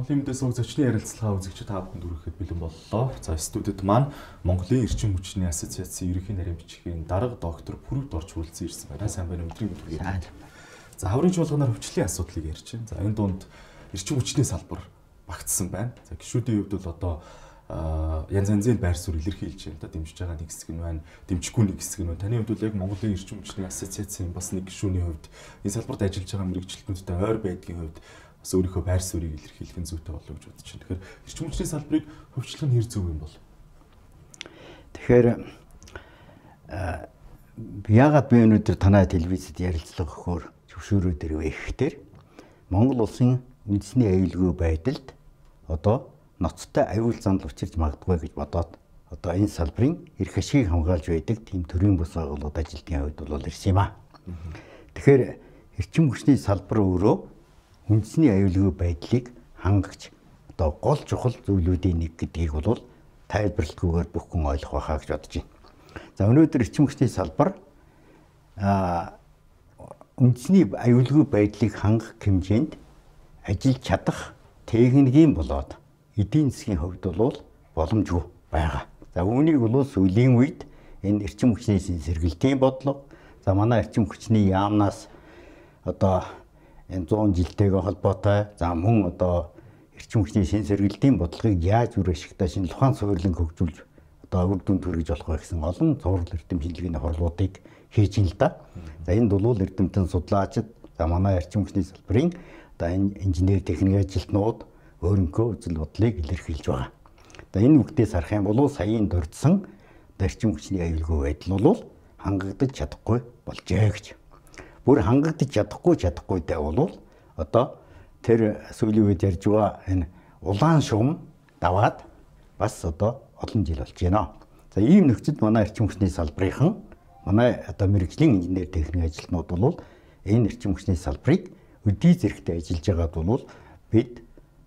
Монголын мэдээс уг зочны ярилцлагаа үзэгч та бүхэнд өргөхэд бэлэн боллоо. За студид маань Монголын эрчим хүчний ассоциацийн ерөнхий нарийн бичгийн дарга доктор Пүрэвд орч хүрэлцэн ирсэн байна. Сайн байна өдрийн мэдээ. За хаврын чуулганаар хөвчлийн асуудлыг ярьж байна. За энэ дунд эрчим хүчний салбар багтсан байна. За гişүүдийн хувьд бол одоо янз янзын байр суурь илэрхийлж байна. Одоо дэмжиж байгаа нэг хэсэг нь байна, дэмжихгүй нэг хэсэг нь байна. Таны хувьд бол яг Монголын эрчим хүчний ассоциацийн бас нэг гишүүний хувьд энэ салбарт ажиллаж байгаа мэрэгчлэнүүдтэй ойр байдгийн хувьд бас өөрийнхөө байр суурийг илэрхийлэх нь зүйтэй болов гэж бодож байна. Тэгэхээр эрчим хүчний салбарыг хөвчлөх нь хэр зөв юм бол? Тэгэхээр э, яагаад би өнөөдөр танай телевизэд ярилцлага өгөхөөр зөвшөөрөөд ирвэ гэхээр Монгол улсын үндэсний аюулгүй байдалд одоо ноцтой аюул зандл учирч магадгүй гэж бодоод одоо энэ салбарын эрх ашиг хамгаалж байдаг тийм төрийн бус байгууллагууд ажилтны хувьд бол ирсэн юм аа. Тэгэхээр эрчим хүчний салбар өөрөө үндэсний аюулгүй байдлыг хангагч одоо гол чухал зүйлүүдийн нэг гэдгийг бол тайлбарлалтгүйгээр бүх хүн ойлгох байхаа гэж бодож байна. За өнөөдөр эцэг хүчний салбар а үндэсний аюулгүй байдлыг хангах хэмжээнд ажиллаж чадах техникийн болоод эдийн засгийн хувьд бол боломжгүй байгаа. За үүнийг бол сүүлийн үед энэ эрчим хүчний сэргэлтийн бодлого за манай эрчим хүчний яамнаас одоо энэ 100 жилтэйгээ холбоотой за мөн одоо эрчим хүчний шин сэргэлтийн бодлогыг яаж үр ашигтай шинэ тухайн суурилан хөгжүүлж одоо үр дүнд хүргэж болох вэ гэсэн олон цуврал эрдэмтлийн хурлуудыг хийж ин л да. За энд бол эрдэмтэн судлаачид за манай эрчим хүчний салбарын одоо энэ инженери техник ажилтнууд өөрөнгөө үзэл бодлыг илэрхийлж байгаа. Одоо энэ бүхтээс харах юм бол саяын дурдсан эрчим хүчний аюулгүй байдал бол хангагдаж чадахгүй болжээ гэж бүр хангагдаж чадахгүй чадахгүй дэ бол одоо тэр сүүлийн үед ярьж байгаа энэ улаан шугам даваад бас одоо олон жил болж байна. За ийм нөхцөлд манай эрчим хүчний салбарынхан манай одоо мэрэгжлийн инженер техник ажилтнууд бол энэ эрчим хүчний салбарыг өдий зэрэгтэй ажиллаж байгаад бол бид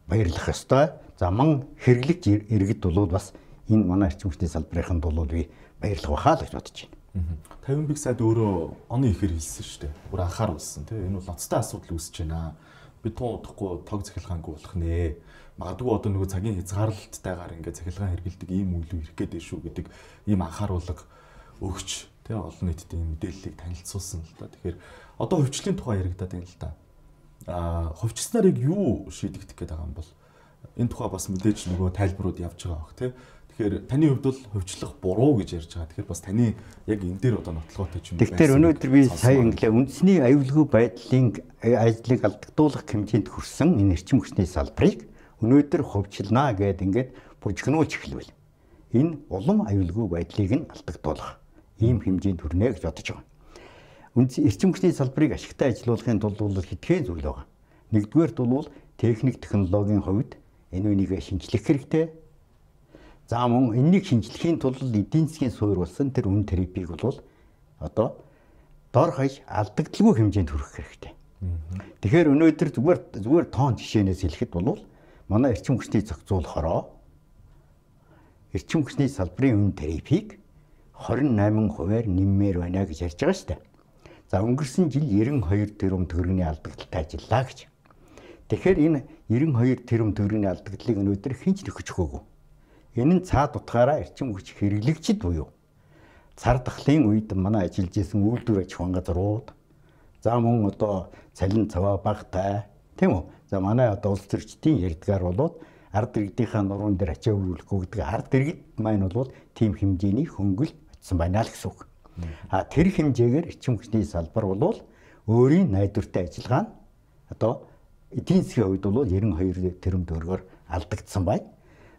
баярлах ёстой. За мөн хэрэглэгч иргэд бол бас энэ манай эрчим хүчний салбарынханд бол би баярлах бахаа л гэж бодож байна. 50 биг сайд өөрөө оны ихээр хэлсэн шүү дээ. Бүр анхаар болсон тийм. Энэ бол ноцтой асуудал үүсэж байна. Бид тун удахгүй тог захилгаангүй болох нэ. Магадгүй одоо нөгөө цагийн хязгаарлалттайгаар ингээд захилгаан хэрэгэлдэг ийм үйл хэрэг гээд шүү гэдэг ийм анхааруулга өгч тийм олон нийтэд ийм мэдээллийг танилцуулсан л да. Тэгэхээр одоо хувьчлийн тухай яригадаад байна л да. Аа хувьчснарыг юу шийдэгдэх гээд байгаа юм бол энэ тухай бас мэдээж нөгөө тайлбарууд явж байгаа бох тийм. Тэгэхээр таны хувьд бол хөвчлөх буруу гэж ярьж байгаа. Тэгэхээр бас таны яг энэ дээр одоо нотлоготой ч юм уу. Тэгэхээр өнөөдөр би сая инглээ үндэсний аюулгүй байдлын ажлыг алдагдуулах хэмжээнд хүрсэн энэ эрчим хүчний салбарыг өнөөдөр хөвчлнаа гэд ингээд бужигнуулж эхэлвэл энэ улам аюулгүй байдлыг нь алдагдуулах ийм хэмжээнд хүрнэ гэж бодож байгаа. Үндс эрчим хүчний салбарыг ашигтай ажилуулахын тулд бол хэтхэн зүйл байгаа. Нэгдүгээрт бол техник технологийн хувьд энэ үнийг шинжлэх хэрэгтэй За мөн энэнийг шинжлэхийн тулд эдийн засгийн суур болсон тэр үн терапиг бол одоо дор хаяж алдагдalгүй хэмжээнд хүрэх хэрэгтэй. Тэгэхээр өнөөдөр зүгээр зүгээр тоон жишээнээс хэлэхэд бол манай эрчим хүчний зохицуулахороо эрчим хүчний салбарын үн терапиг 28%-аар нэммээр байна гэж ярьж байгаа шүү дээ. За өнгөрсөн жил 92 тэрбум төгрөгийн алдагдaltaй ажиллаа гэж. Тэгэхээр энэ 92 тэрбум төгрөгийн алдагдлыг өнөөдөр хинч нөхөж өгөөгүй Энэ нь цаад утгаараа эрчим хүч хэрэглэгчд буюу цар тахлын үед манай ажиллаж исэн үйлдвэр аж ахуйн газрууд за мөн одоо цалин цаваа багтай тийм үү за манай одоо улс төрчдийн ярдгаар болоод ард иргэдийнхаа нуруунд дээр ачаа өрүүлэхгүй гэдэг ард иргэд маань бол тийм хэмжээний хөнгөлт очсон байна л гэсэн үг. А тэр хэмжээгээр эчим хүчний салбар бол өөрийн найдвартай ажиллагаа нь одоо эдийн засгийн хувьд бол 92 тэрбум төгрөгөөр алдагдсан байна.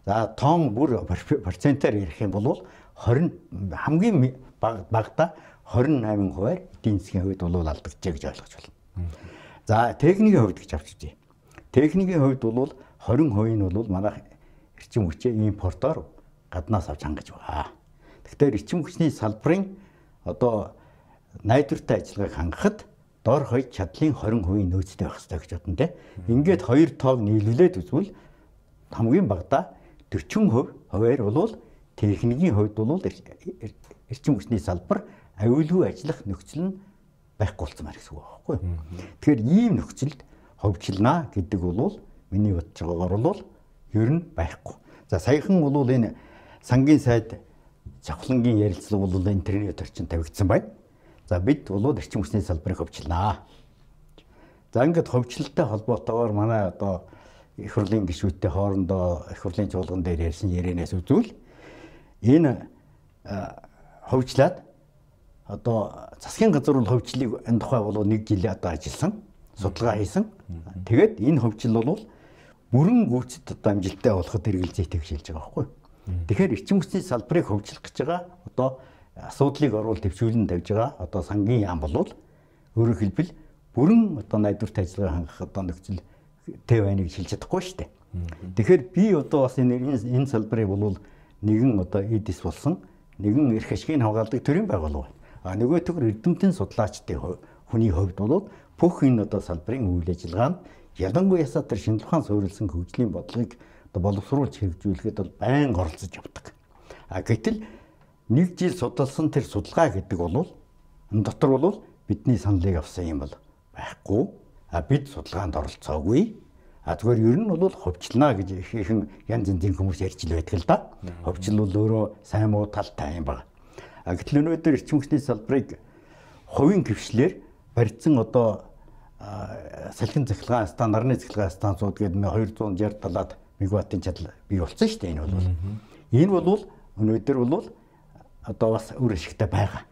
За тоон бүр процентаар ярих юм бол 20 хамгийн багада 28%-аар эдийн засгийн хувьд бол алдагдчихэ гэж ойлгож байна. За техникийн хувьд гэж авч үзье. Техникийн хувьд бол 20% нь бол манай эрчим хүчээ импортоор гаднаас авч хангаж байгаа. Тэгэхээр эрчим хүчний салбарын одоо найдвартай ажиллагааг хангахад дор хойд чадлын 20% нөөцтэй байх хэрэгтэй гэж бодно те. Ингээд хоёр тоог нийлүүлээд үзвэл хамгийн багадаа 40% хуваар бол техникийн хувьд бол эрчим хүчний салбар аюулгүй ажиллах нөхцөл нь байхгүй болцмаар гэсэн үг байхгүй. Тэгэхээр ийм нөхцөлд ховчлнаа гэдэг бол миний бодож байгаагаар бол ер нь байхгүй. За саяхан бол энэ сангийн сайд цавхлангийн ярилцлага бол интернет орчин тавигдсан байна. За бид бол эрчим хүчний салбарыг ховчлнаа. За ингээд ховчлолтой холбоотойгоор манай одоо их хурлын гишүүдтэй хоорондоо их хурлын чуулган дээр ярьсан ярианаас үзвэл энэ ховчлаад одоо засгийн газар бол ховчлыг энэ тухай бол нэг жилээ одоо ажилласан судалгаа хийсэн. Тэгээд энэ ховчл бол бүрэн гүйцэд одоо амжилттай болоход хэрэгжилтэй төвшилж байгаа байхгүй. Тэгэхээр эрчим хүчний салбарыг хөгжүүлэх гэж байгаа одоо асуудлыг орвол төвшүүлэн тавьж байгаа одоо сангийн яам бол өөрөөр хэлбэл бүрэн одоо найдвартай ажиллагаа хангах одоо нөхцөл тэг байныг хэлж чадахгүй шүү дээ. Тэгэхээр би одоо бас энэ энэ салбарыг бол нэгэн одоо эдис болсон нэгэн эрх ашигын хамгаалдаг төрийн байгууллага байна. А нөгөө төр эрдэмтэн судлаачдын хүний хувьд бол бүх энэ одоо салбарын үйл ажиллагаанд ялангуяа тэр шинжлэх ухаан суурилсан хөгжлийн бодлогыг одоо боловсруулж хэрэгжүүлэхэд бол байн оролцож явдаг. А гэтэл нэг жил судалсан тэр судалгаа гэдэг бол дотор бол бидний саналыг авсан юм бол байхгүй А бид судалгаанд оролцоогүй. А зүгээр ер нь бол ховчлнаа гэж ихэнх янз янзын хүмүүс ярьж л байдаг л да. Ховчл бол өөрөө сайн муу талтай юм байна. А гэтэл өнөөдөр эрчим хүчний салбарыг хувийн хвшлэр барьцсан одоо салхин захилгаан стан, нарны захилгаан станцууд гэдэг нэ 260 талаад мегаваттын чадал бий болсон шүү дээ. Энэ бол энэ бол өнөөдөр бол одоо бас үр ашигтай байгаа.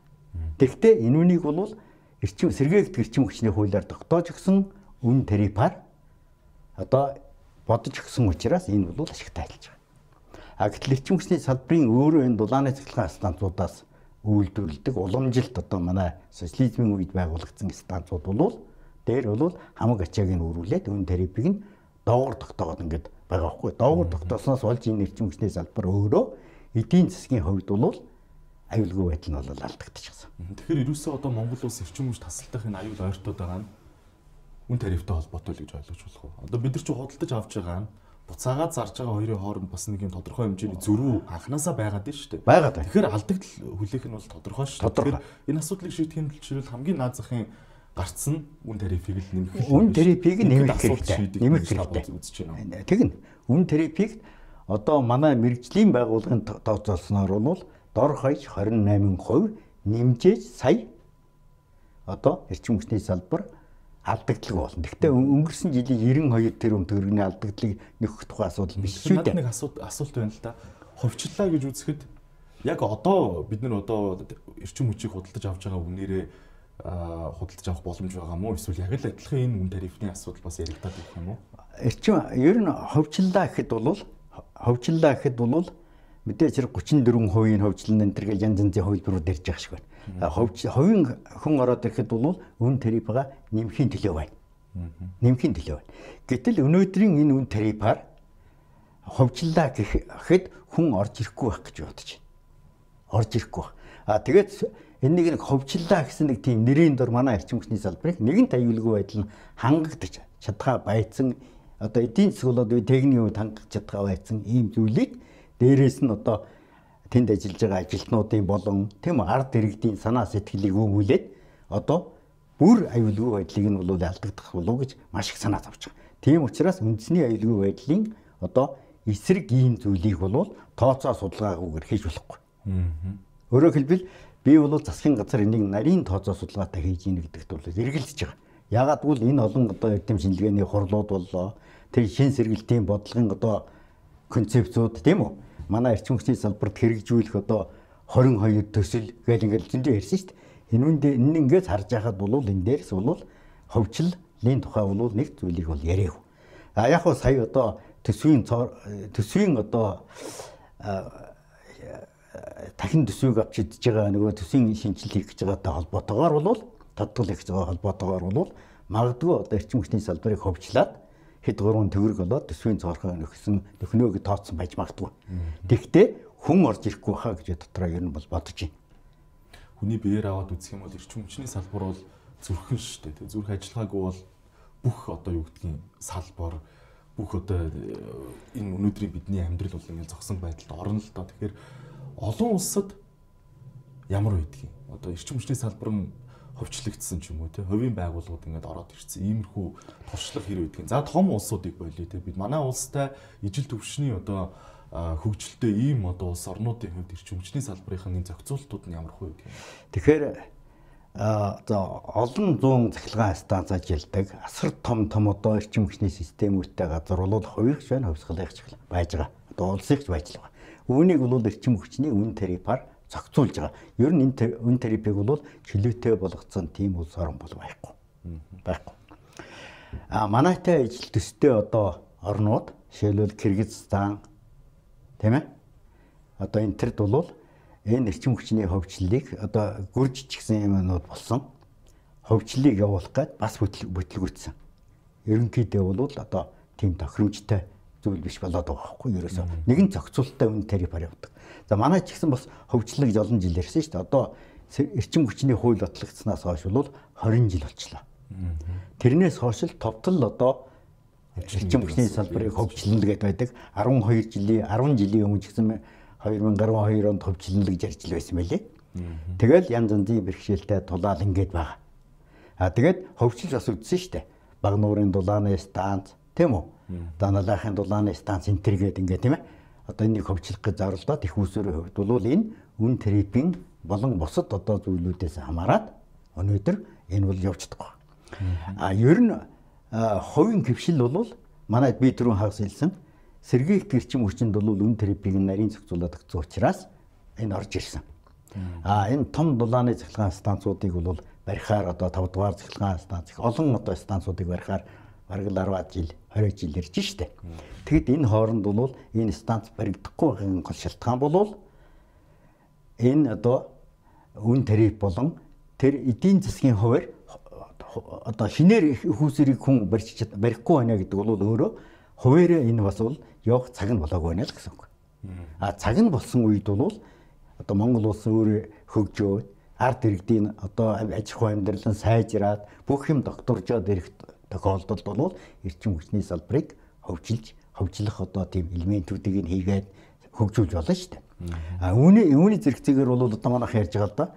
Тэгэхдээ энүүнийг бол эрчим сэргээдэг эрчим хүчний хуулиар тогтоож өгсөн үн тарифаар одоо бодож өгсөн учраас энэ бол ашигтай ажиллаж байгаа. А гэтэл эрчим хүчний салбарын өөрөө энэ дулааны цэглэлийн станцуудаас үйлдвэрлэдэг уламжилт одоо манай социализмын үед байгуулагдсан станцууд бол дээр бол хамаг ачааг нь өрүүлээд үн тарифыг нь доогор тогтоогод ингээд байгаа байхгүй. Доогор тогтоосноос болж энэ эрчим хүчний салбар өөрөө эдийн засгийн хувьд бол аюулгүй байдал нь бол алдагдчихсан. Тэгэхээр ерөөсөө одоо Монгол улс эрчим хүч тасалдах энэ аюул ойртоод байгаа нь үн тарифтай холбоотой л гэж ойлгож болох уу? Одоо бид нар чи худалдаж авч байгаа нь буцаагаа зарж байгаа хоёрын хооронд бас нэг юм тодорхой хэмжээний зөрүү анханасаа байгаад байна шүү дээ. Байгаад байна. Тэгэхээр алдагдал хүлээх нь бол тодорхой шүү. Тэгэхээр энэ асуудлыг шийдэхин тулчрал хамгийн наад захын гарц нь үн тарифыг л нэмэх. Үн тарифыг нэмэх хэрэгтэй. Нэмэх хэрэгтэй. Тэгнь. Үн тарифыг одоо манай мэрэгжлийн байгууллагын тооцоолсноор бол дор хаяж 28% нэмжээж сая одоо эрчим хүчний салбар алдагдлаг болно. Гэхдээ өнгөрсөн жилийн 92 тэрбум төгрөгийн алдагдлыг нөхөх тухай асуудал биш шүү дээ. Нэг асуулт асуулт байна л да. Хувьчлаа гэж үзэхэд яг одоо бид нар одоо эрчим хүчийг худалдаж авч байгаа үнээрээ худалдаж авах боломж байгаа мó эсвэл яг л адилхан энэ үн тарифны асуудал бас яригдаад байна юм уу? Эрчим ер нь хувьчлаа гэхэд бол хувьчлаа гэхэд бол мэдээж хэрэг 34% нь хөвчлэн энэ төргээ янз янзын хувилбарууд ирж байгаа шиг байна. Хөвч хувийн хүн ороод ирэхэд бол үн тарифга нэмхийн төлөө байна. Нэмхийн төлөө байна. Гэтэл өнөөдрийн энэ үн тарифаар хөвчлөлаа гэхэд хүн орж ирэхгүй байх гэж бодож байна. Орж ирэхгүй байх. А тэгээд энэ нэг нь хөвчлөлаа гэсэн нэг тийм нэрийн дор манай эрчим хүчний салбарыг нэгэн аюулгүй байдал нь хангагдаж чадгаа байцсан одоо эдийн засгийн хувьд техникийн хувьд хангах чадгаа байцсан ийм зүйлийг Дээрээс нь одоо тэнд ажиллаж байгаа ажилтнуудын болон тийм ард иргэдийн санаа сэтгэлийг өмүүлээд одоо бүр аюулгүй байдлыг нь бол алдагдах болов гэж маш их санаа тавьж байгаа. Тийм учраас үндэсний аюулгүй байдлын одоо эсрэг ийм зүйлийг бол тооцоо судалгаагүйгээр хийж болохгүй. Өөрөөр хэлбэл би бол засгийн газар энийг нарийн тооцоо судалгаатай хийж ийн гэдэгт бол эргэлдэж байгаа. Ягаадгүй л энэ олон одоо эрдэм шинжилгээний хурлууд боллоо. Тэр шин сэргэлтийн бодлогын одоо концепцууд тийм үү? манай эрчим хүчний салбарт хэрэгжүүлэх одоо 22 төсөл гэж ингээд зөндөө ярьсан шүү дээ. Энүүнд энэ ингээс харж байхад бол энэ дээрс бол хөвчлөлийн тухай бол нэг зүйлийг бол яриаг. А яг хөө сая одоо төсвийн төсвийн одоо дахин төсвийг авч идж байгаа нөгөө төсвийн шинжилгээ хийж байгаатай холбоотойгоор бол татгал хийж байгаа холбоотойгоор бол магадгүй одоо эрчим хүчний салбарыг хөвчлөөд хэд гурван төгрөг болоод төсвийн цорхоо нөхсөн нөхнөө гэж тооцсон байж магадгүй. Тэгтээ хүн орж ирэхгүй хаа гэж дотроо ер нь бол бодож байна. Хүний биеэр аваад үзэх юм бол эрчим хүчний салбар бол зүрхэн шүү дээ. Зүрх ажиллагаагүй бол бүх одоо юу гэдгийг салбар бүх одоо э, энэ өнөөдрийн бидний амьдрал бол ингээд зогсон байдалд орно л доо. Тэгэхээр олон улсад ямар байдгийг одоо эрчим хүчний салбар нь хувьчлагдсан ч юм уу те хувийн байгууллагууд ингээд ороод ирсэн. Иймэрхүү туршлага хэрэг үүдгэн. За том улсуудыг болио те бид манай улстай ижил төвшний одоо хөгжилтэй ийм одоо улс орнуудын хувьд ирч хүмчний салбарын энэ зохицуултууд нь ямар хөө гэдэг. Тэгэхээр за олон зуун цахилгаан станц ажилдаг асар том том одоо эрчим хүчний системүүдтэй газар бол хувийнх шин хувьсгалынх байж байгаа. Одоо улсынх байж байгаа. Үүнийг бол эрчим хүчний үн тарифаар зохицуулж байгаа. Ер нь энэ үн терапиг бол чөлөөтэй болгоцсон тийм улс орон бол байхгүй. Байхгүй. А манайтай ижил төстэй одоо орнууд жишээлбэл Кыргызстан тийм ээ. Одоо энэ төрд бол энэ эрчим хүчний хөгжлийг одоо гүрж чигсэн юмнууд болсон. Хөгжлийг явуулах гээд бас бүтлгүүцсэн. Ерөнхийдөө бол одоо тийм тохиромжтой зүйл биш болоод байгаа байхгүй ерөөсөө нэгэн зохицуулттай үн тариф явдаг. За манай ч гэсэн бас хөгжлөг гэж олон жил ярьсан шүү дээ. Одоо эрчим хүчний хууль батлагдсанаас хойш бол 20 жил болчлоо. Тэрнээс хойш л товтол одоо эрчим хүчний салбарыг хөгжлөнө гэдээ байдаг. 12 жилийн 10 жилийн өмнө ч гэсэн 2012 онд хөгжлөнө гэж ярьж л байсан байлээ. Тэгэл янз янзын бэрхшээлтэй тулаал ингээд байгаа. А тэгээд хөгжил бас үдсэн шүү дээ. Баг нуурын дулааны станц тийм үү? Даналахын дулааны станц энтер гэдэг ингээ тийм ээ. Одоо энийг хөгжлөх гэж зарлаад их усөрийн хувьд бол энэ үн трипийн болон бусад одоо зүйлүүдээс хамаарат өнөөдөр энэ бол явждаг байна. А ер нь хувийн хөвшил бол манайд би түрүүн хагас хэлсэн сэргийлт гэрчим хүчинд бол үн терапиг нарийн зохицуулаад өгсөн учраас энэ орж ирсэн. А энэ том дулааны цахилгаан станцуудыг бол барихаар одоо 5 дугаар цахилгаан станц их олон одоо станцуудыг барихаар бараг 10 жил 20 жил ирж штэ. Тэгэд энэ хооронд бол энэ станц баригдахгүй байхын гол шалтгаан бол энэ одоо үн тариф болон тэр эдийн засгийн хуваар одоо шинээр хүүсэрийг хүн барьж барихгүй байна гэдэг бол өөрөө хуваараа энэ бас бол явах цаг нь болоогүй байна л гэсэн үг. А цаг нь болсон үед бол одоо Монгол улс өөрөө хөгжөөд ард иргэдийн одоо аж ахуй амьдрал нь сайжраад бүх юм докторжоод ирэх тохиолдолд бол эрчим хүчний салбарыг хөгжилж хөгжлөх одоо тийм элементүүдийг нь хийгээд хөгжүүлж болно шүү дээ. А үүний үүний зэрэгцээгээр бол одоо манайх ярьж байгаа л да.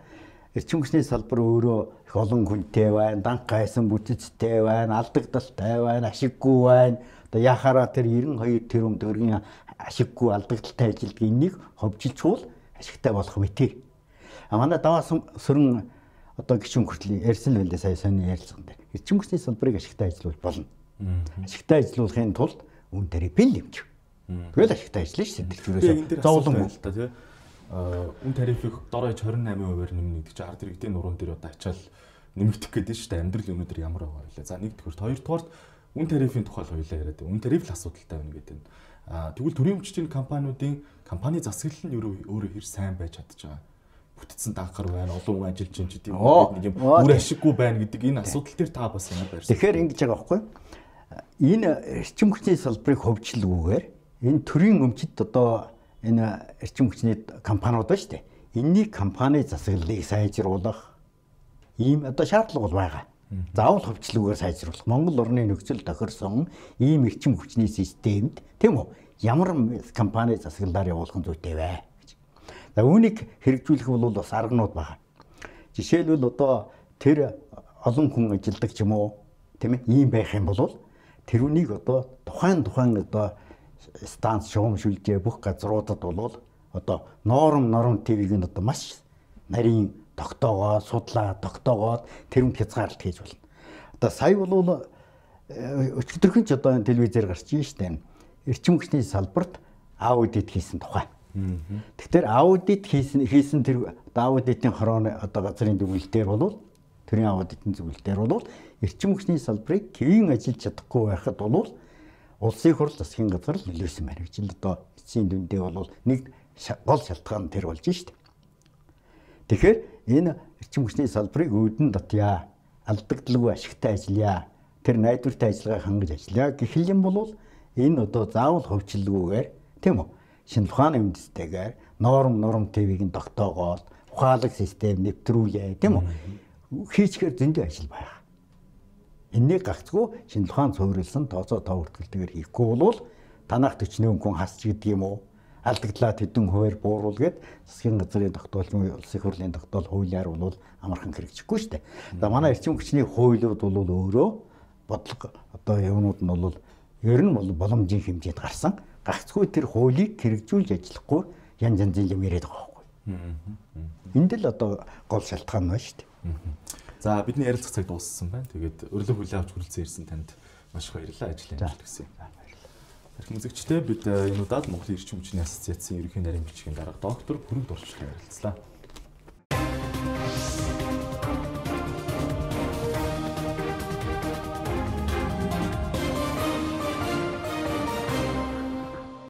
Эрчим хүчний салбар өөрөө их олон хүнтэй байна, данк гайсан бүтэцтэй байна, алдагдaltaй байна, ашиггүй байна. Одоо яхаараа тэр 92 тэрбум төгрөгийн ашиггүй алдагдaltaй ажилдгийг энийг хөгжилжүүл ашигтай болох мэтэр. А манай даваа сөрөн одоо гişүн хүртэл ярьсан байлээ сая сони ярилцсан дээр. Эрчим хүчний салбарыг ашигтай ажиллуулж болно. Ашигтай ажиллуулахын тулд үн тарифын нэмж. Тэгэл ашигтай ажиллана шүү сэтэрчүүрээс зовлон л та тийм. Э, үн тарифыг дорой 28%-аар нэмнэ гэдэг чинь ард иргэдийн нуруунд дээр одоо ачаал нэмэгдэх гэдэг шүү дээ. Амьдрал өнөөдөр ямар байгаа вэ? За нэгдүгээр, хоёрдугаар үн тарифын тухай хоёлаа яриад байна. Үн тариф л асуудалтай байна гэдэг нь. А тэгвэл төрийн өмчтийн компаниудын компани засаглал нь өөрөө хэр сайн байж чадж байгаа бүртгэгдсэн данхар байна, олон хүн ажиллаж байгаа ч тийм нэг юм үр ашиггүй байна гэдэг энэ асуудал дээр та бас яа барьсан. Тэгэхээр ингэж байгаа байхгүй юу? Энэ эрчим хүчний салбарыг хөгжлгүүгээр энэ төрийн өмчит одоо энэ эрчим хүчний компаниуд ба штэ. Энийний компани засаглалыг сайжруулах ийм одоо шаардлага бол байгаа. Заавал хөгжлгүүгээр сайжруулах. Монгол орны нөхцөл тохирсон ийм эрчим хүчний системд тийм үү? Ямар компани засаглалаар явуулах нь зүйтэй вэ? За үүнийг хэрэгжүүлэх бол бас арганууд байна. Жишээлбэл одоо тэр олон хүн ажилладаг ч юм уу тийм ээ ийм байх юм бол тэрүүнийг одоо тухайн тухайн одоо станц шуумшүүлжээ бүх газруудад бол одоо ноорм норм телевиг нь одоо маш нарийн тогтоогоо судлаа тогтоогоод тэрүн хязгаарлалт хийж болно. Одоо сая бол э, өчигдөрхөн ч одоо телевизээр гарч ийн штэ. Эрчим хүчний салбарт аудит хийсэн тухай. Тэгэхээр аудит хийсэн хийсэн тэр аудитын хорооны одоо газрын дүгнэлтээр бол тэрийн аудитын зүгэлтээр бол эрчим хүчний салбарыг кивийн ажиллаж чадахгүй байхад бол улсын хурл засгийн газар л нөлөөсөн байна гэж л одоо эцсийн дүндээ бол нэг гол шалтгаан тэр болж штт. Тэгэхээр энэ эрчим хүчний салбарыг өөдөн татъя. Алдагдлгүй ашигтай ажиллая. Тэр найдвартай ажиллагаа хангаж ажиллая гэх юм бол энэ одоо заавал хөвчлөлгүйгээр тийм үү? шинэ тухайн үндэстэйгээр норм норм ТВ-ийг нь тогтоогоод ухаалаг систем нэвтрүүлээ тийм үү хийчихээр зөндөө ажил байгаа. Энийг гагцгүй шинэ тухайн цоврилсан тооцоо тоо хүртэлтэйгээр хийхгүй бол танах 41 хүн хасч гэдэг юм уу? алдагдлаад хэдэн хуваар буурвал гээд засгийн газрын тогтоолын улсын хурлын тогтоол хуулиар бол амархан хэрэгжихгүй шүү дээ. За манай эрчим хүчний хуулиуд бол өөрөө бодлого одоо явнууд нь бол ер нь бол боломжийн хэмжээд гарсан гагцгүй тэр хуулийг хэрэгжүүлж ажиллахгүй янз янзын юм яриад байгаа байхгүй. Энд л одоо гол шалтгаан байна шүү дээ. За бидний ярилцах цаг дууссан байна. Тэгээд өрлөг хүлээ авч хүрэлцэн ирсэн танд маш их баярлалаа. Ажлын амжилт хүсье. Хэрхэн үзэгчтэй бид э, энэ удаад Монголын эрчим хүчний ассоциацийн ерөнхий нарийн бичгийн дарга доктор Бүрэн Дурчлыг ярилцлаа.